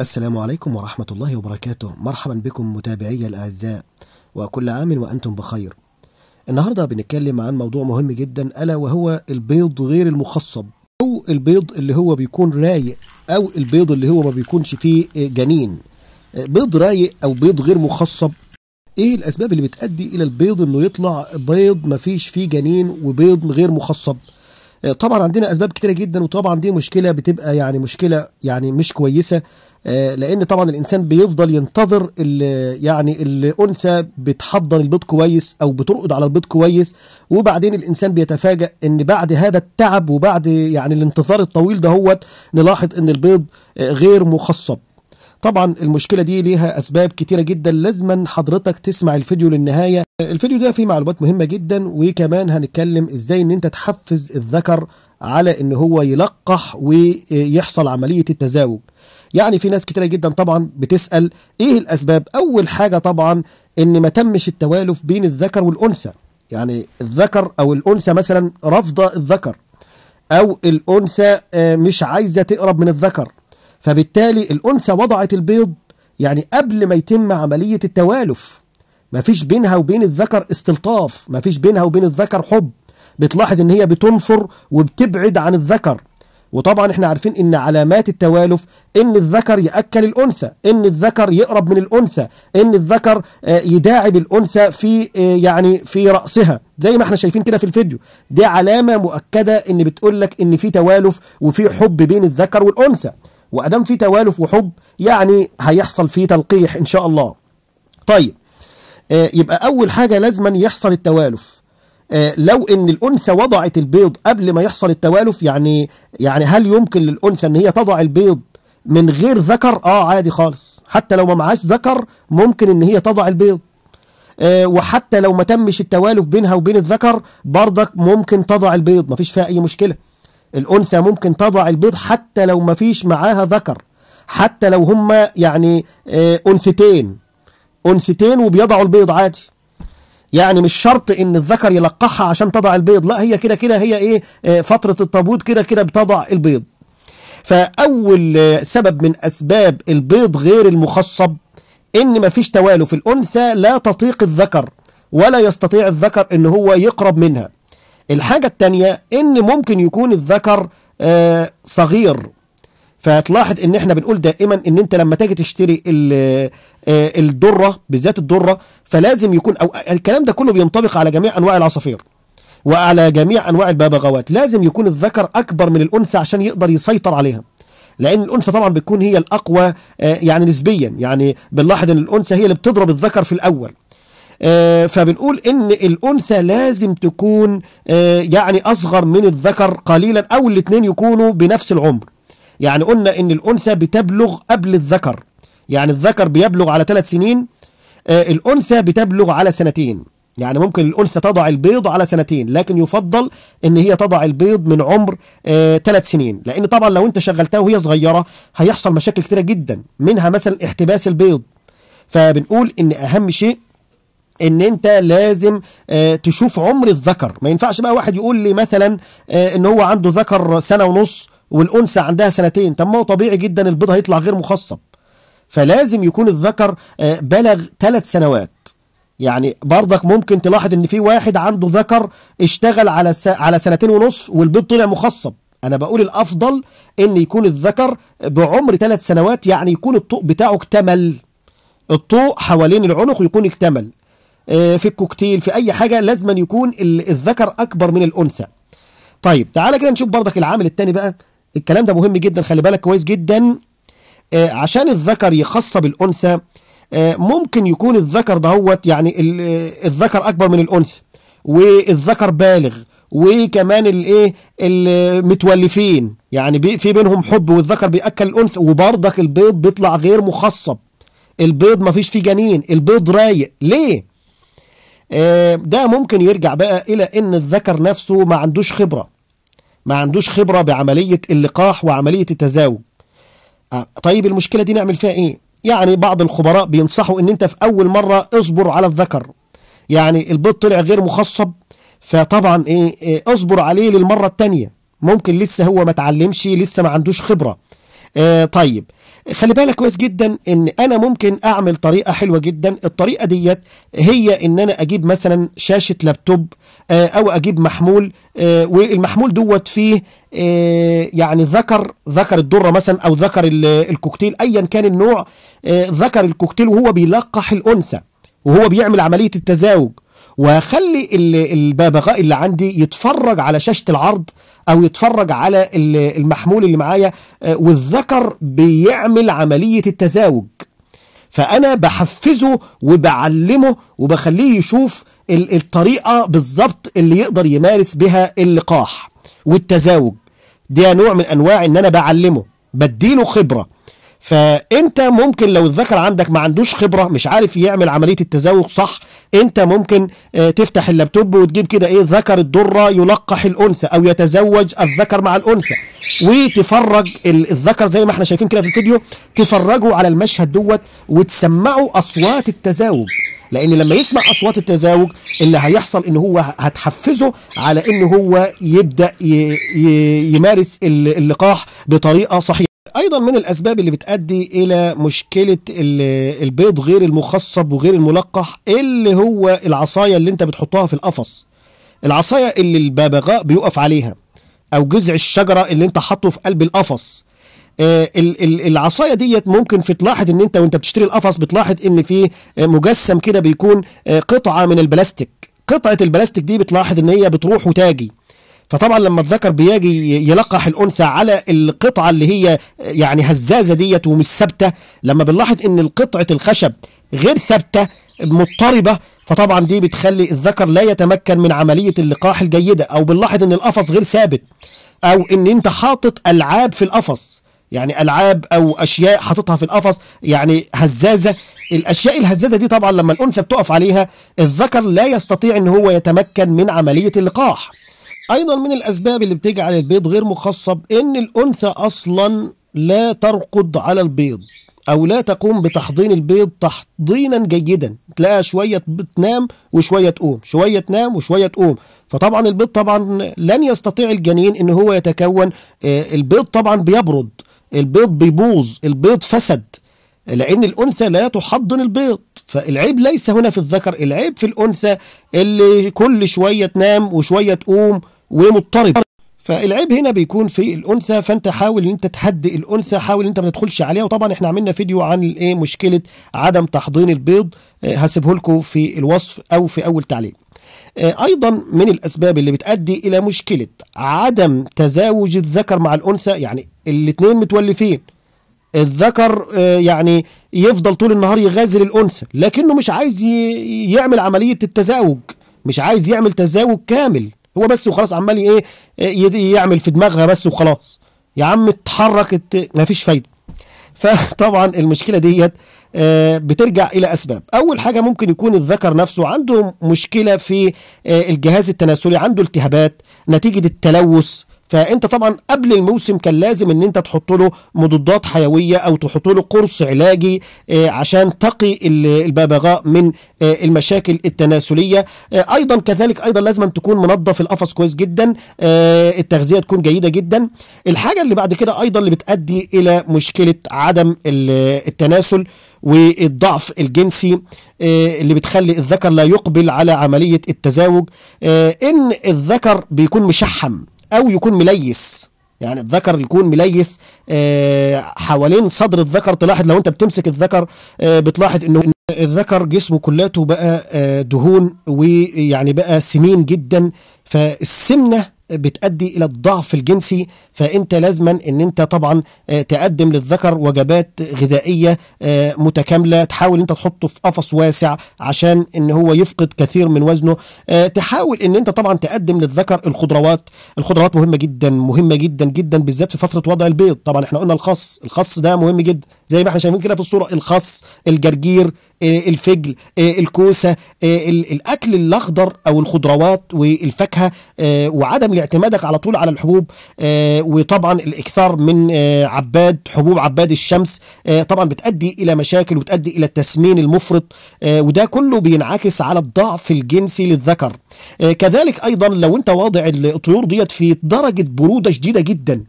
السلام عليكم ورحمة الله وبركاته مرحبا بكم متابعي الأعزاء وكل عام وأنتم بخير النهاردة بنتكلم عن موضوع مهم جدا ألا وهو البيض غير المخصب أو البيض اللي هو بيكون رايق أو البيض اللي هو ما بيكونش فيه جنين بيض رايق أو بيض غير مخصب ايه الاسباب اللي بتؤدي الى البيض انه يطلع بيض ما فيش فيه جنين وبيض غير مخصب آه، طبعا عندنا اسباب كتيره جدا وطبعا دي مشكله بتبقى يعني مشكله يعني مش كويسه آه، لان طبعا الانسان بيفضل ينتظر يعني الانثى بتحضن البيض كويس او بترقد على البيض كويس وبعدين الانسان بيتفاجأ ان بعد هذا التعب وبعد يعني الانتظار الطويل دهوت نلاحظ ان البيض آه، غير مخصب طبعا المشكلة دي ليها أسباب كتيرة جدا لازما حضرتك تسمع الفيديو للنهاية الفيديو ده فيه معلومات مهمة جدا وكمان هنتكلم إزاي إن أنت تحفز الذكر على إن هو يلقح ويحصل عملية التزاوج يعني في ناس كتيرة جدا طبعا بتسأل إيه الأسباب أول حاجة طبعا إن ما تمش التوالف بين الذكر والأنثى يعني الذكر أو الأنثى مثلا رافضة الذكر أو الأنثى آه، مش عايزة تقرب من الذكر فبالتالي الأنثى وضعت البيض يعني قبل ما يتم عملية التوالف مفيش بينها وبين الذكر استلطاف مفيش بينها وبين الذكر حب بتلاحظ ان هي بتنفر وبتبعد عن الذكر وطبعا احنا عارفين ان علامات التوالف ان الذكر ياكل الانثى ان الذكر يقرب من الانثى ان الذكر آه، يداعب الانثى في آه، يعني في راسها زي ما احنا شايفين كده في الفيديو دي علامه مؤكده ان بتقول لك ان في توالف وفي حب بين الذكر والانثى وأدام في توالف وحب يعني هيحصل فيه تلقيح إن شاء الله طيب آه يبقى أول حاجة لازما يحصل التوالف آه لو ان الانثى وضعت البيض قبل ما يحصل التوالف يعني يعني هل يمكن للانثى ان هي تضع البيض من غير ذكر اه عادي خالص حتى لو ما معاش ذكر ممكن ان هي تضع البيض آه وحتى لو ما تمش التوالف بينها وبين الذكر بردك ممكن تضع البيض مفيش فيها اي مشكله الأنثى ممكن تضع البيض حتى لو ما فيش معاها ذكر حتى لو هما يعني آه، أنثتين أنثتين وبيضعوا البيض عادي يعني مش شرط ان الذكر يلقحها عشان تضع البيض لا هي كده كده هي ايه آه، فترة التبويض كده كده بتضع البيض فأول آه، سبب من أسباب البيض غير المخصب إن مفيش توالف الأنثى لا تطيق الذكر ولا يستطيع الذكر إن هو يقرب منها الحاجة التانية ان ممكن يكون الذكر آه، صغير فهتلاحظ ان احنا بنقول دائما ان انت لما تيجي تشتري آه، الدره بالذات الدره فلازم يكون او الكلام ده كله بينطبق على جميع انواع العصافير وعلى جميع انواع الببغاوات لازم يكون الذكر اكبر من الانثى عشان يقدر يسيطر عليها لان الانثى طبعا بتكون هي الاقوى آه، يعني نسبيا يعني بنلاحظ ان الانثى هي اللي بتضرب الذكر في الاول آه، فبنقول ان الانثى لازم تكون آه، يعني اصغر من الذكر قليلا او الاثنين يكونوا بنفس العمر يعني قلنا ان الانثى بتبلغ قبل الذكر يعني الذكر بيبلغ على ثلاث سنين آه، الانثى بتبلغ على سنتين يعني ممكن الانثى تضع البيض على سنتين لكن يفضل ان هي تضع البيض من عمر ثلاث سنين لان طبعا لو انت شغلتها وهي صغيره هيحصل مشاكل كثيره جدا منها مثلا احتباس البيض فبنقول ان اهم شيء ان انت لازم آه، تشوف عمر الذكر ما ينفعش بقى واحد يقول لي مثلا آه، ان هو عنده ذكر سنه ونص والانثى عندها سنتين طب ما هو طبيعي جدا البيض هيطلع غير مخصب فلازم يكون الذكر آه، بلغ ثلاث سنوات يعني برضك ممكن تلاحظ ان في واحد عنده ذكر اشتغل على على سنتين ونص والبيض طلع مخصب انا بقول الافضل ان يكون الذكر بعمر ثلاث سنوات يعني يكون الطوق بتاعه اكتمل الطوق حوالين العنق يكون اكتمل آه، في الكوكتيل في اي حاجه لازم يكون الذكر اكبر من الانثى طيب تعالى كده نشوف برضك العامل الثاني بقى الكلام ده مهم جدا خلي بالك كويس جدا آه، عشان الذكر يخص بالانثى آه، ممكن يكون الذكر دهوت يعني الذكر اكبر من الانثى والذكر بالغ وكمان الايه المتولفين يعني في بينهم حب والذكر بياكل الانثى وبرضك البيض بيطلع غير مخصب البيض ما فيش فيه جنين البيض رايق ليه آه، ده ممكن يرجع بقى الى ان الذكر نفسه ما عندوش خبره ما عندوش خبره بعمليه اللقاح وعمليه التزاوج آه، طيب المشكله دي نعمل فيها ايه يعني بعض الخبراء بينصحوا ان انت في اول مره اصبر على الذكر يعني البيض طلع غير مخصب فطبعا ايه, إيه، اصبر عليه للمره الثانيه ممكن لسه هو ما اتعلمش لسه ما عندوش خبره آه طيب خلي بالك كويس جدا ان انا ممكن اعمل طريقه حلوه جدا الطريقه ديت هي ان انا اجيب مثلا شاشه لابتوب آه، او اجيب محمول آه، والمحمول دوت فيه آه، يعني ذكر ذكر الدره مثلا او ذكر الكوكتيل ايا كان النوع ذكر الكوكتيل وهو بيلقح الانثى وهو بيعمل عمليه التزاوج وخلي الببغاء اللي عندي يتفرج على شاشه العرض او يتفرج على المحمول اللي معايا آه، والذكر بيعمل عمليه التزاوج فانا بحفزه وبعلمه وبخليه يشوف الطريقه بالظبط اللي يقدر يمارس بها اللقاح والتزاوج ده نوع من انواع ان انا بعلمه بديله خبره فانت ممكن لو الذكر عندك ما عندوش خبره مش عارف يعمل عمليه التزاوج صح انت ممكن آه، تفتح اللابتوب وتجيب كده ايه ذكر الدره يلقح الانثى او يتزوج الذكر مع الانثى وتفرج الذكر زي ما احنا شايفين كده في الفيديو تفرجوا على المشهد دوت وتسمعوا اصوات التزاوج لان لما يسمع اصوات التزاوج اللي هيحصل ان هو هتحفزه على ان هو يبدا يمارس اللقاح بطريقه صحيحه ايضا من الاسباب اللي بتؤدي الى مشكله البيض غير المخصب وغير الملقح اللي هو العصايه اللي انت بتحطها في القفص العصايه اللي الببغاء بيقف عليها او جذع الشجره اللي انت حاطه في قلب القفص آه العصايه ديت ممكن في تلاحظ ان انت وانت بتشتري القفص بتلاحظ ان في آه، مجسم كده بيكون آه، قطعه من البلاستيك قطعه البلاستيك دي بتلاحظ ان هي بتروح وتاجي فطبعا لما الذكر بيجي يلقح الانثى على القطعه اللي هي يعني هزازه ديت ومش ثابته لما بنلاحظ ان قطعه الخشب غير ثابته مضطربه فطبعا دي بتخلي الذكر لا يتمكن من عمليه اللقاح الجيده او بنلاحظ ان القفص غير ثابت او ان انت حاطط العاب في القفص يعني العاب او اشياء حاططها في القفص يعني هزازه الاشياء الهزازه دي طبعا لما الانثى بتقف عليها الذكر لا يستطيع ان هو يتمكن من عمليه اللقاح ايضا من الاسباب اللي بتجعل البيض غير مخصب ان الانثى اصلا لا ترقد على البيض او لا تقوم بتحضين البيض تحضينا جيدا تلاقيها شويه بتنام وشويه تقوم شويه تنام وشويه تقوم فطبعا البيض طبعا لن يستطيع الجنين ان هو يتكون آه، البيض طبعا بيبرد البيض بيبوظ البيض فسد لان الانثى لا تحضن البيض فالعيب ليس هنا في الذكر العيب في الانثى اللي كل شويه تنام وشويه تقوم ومضطرب فالعيب هنا بيكون في الانثى فانت حاول ان انت تهدئ الانثى حاول ان انت ما تدخلش عليها وطبعا احنا عملنا فيديو عن الايه مشكله عدم تحضين البيض آه، هسيبه لكم في الوصف او في اول تعليق آه، ايضا من الاسباب اللي بتؤدي الى مشكله عدم تزاوج الذكر مع الانثى يعني الاثنين متولفين الذكر آه، يعني يفضل طول النهار يغازل الانثى لكنه مش عايز يعمل عمليه التزاوج مش عايز يعمل تزاوج كامل هو بس وخلاص عمال ايه, ايه، يعمل في دماغها بس وخلاص يا عم اتحرك مفيش فايده فطبعا المشكله ديت آه، بترجع الى اسباب اول حاجه ممكن يكون الذكر نفسه عنده مشكله في آه، الجهاز التناسلي عنده التهابات نتيجه التلوث فانت طبعا قبل الموسم كان لازم ان انت تحط له مضادات حيويه او تحط له قرص علاجي آه، عشان تقي الببغاء من آه، المشاكل التناسليه آه، ايضا كذلك ايضا لازم تكون منظف القفص كويس جدا التغذيه تكون جيده جدا الحاجه اللي بعد كده ايضا اللي بتؤدي الى مشكله عدم التناسل والضعف الجنسي اللي بتخلي الذكر لا يقبل على عمليه التزاوج ان الذكر بيكون مشحم او يكون مليس يعني الذكر يكون مليس آه، حوالين صدر الذكر تلاحظ لو انت بتمسك الذكر آه، بتلاحظ انه الذكر جسمه كلاته بقى آه، دهون ويعني بقى سمين جدا فالسمنه بتؤدي الى الضعف الجنسي فانت لازما ان انت طبعا آه، تقدم للذكر وجبات غذائيه آه، متكامله تحاول انت تحطه في قفص واسع عشان ان هو يفقد كثير من وزنه آه، تحاول ان انت طبعا تقدم للذكر الخضروات الخضروات مهمه جدا مهمه جدا جدا بالذات في فتره وضع البيض طبعا احنا قلنا الخص الخص ده مهم جدا زي ما احنا شايفين كده في الصوره الخص الجرجير آه، الفجل آه، الكوسه آه، الاكل الاخضر او الخضروات والفاكهه وعدم اعتمادك على طول على الحبوب وطبعا الاكثار من عباد حبوب عباد الشمس طبعا بتؤدي الى مشاكل وبتؤدي الى التسمين المفرط وده كله بينعكس على الضعف الجنسي للذكر كذلك ايضا لو انت واضع الطيور ديت في درجه بروده شديده جدا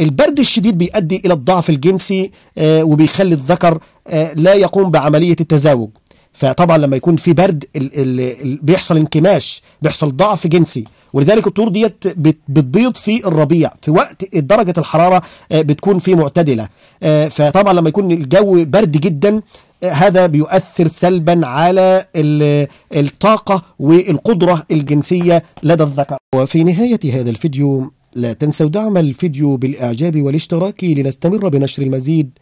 البرد الشديد بيؤدي إلى الضعف الجنسي آه، وبيخلي الذكر آه، لا يقوم بعملية التزاوج فطبعا لما يكون في برد بيحصل انكماش بيحصل ضعف جنسي ولذلك الطيور ديت بتبيض في الربيع في وقت درجه الحراره آه، بتكون فيه معتدله فطبعا لما يكون الجو برد جدا هذا بيؤثر سلبا على الطاقه والقدره الجنسيه لدى الذكر وفي نهايه هذا الفيديو لا تنسوا دعم الفيديو بالإعجاب والاشتراك لنستمر بنشر المزيد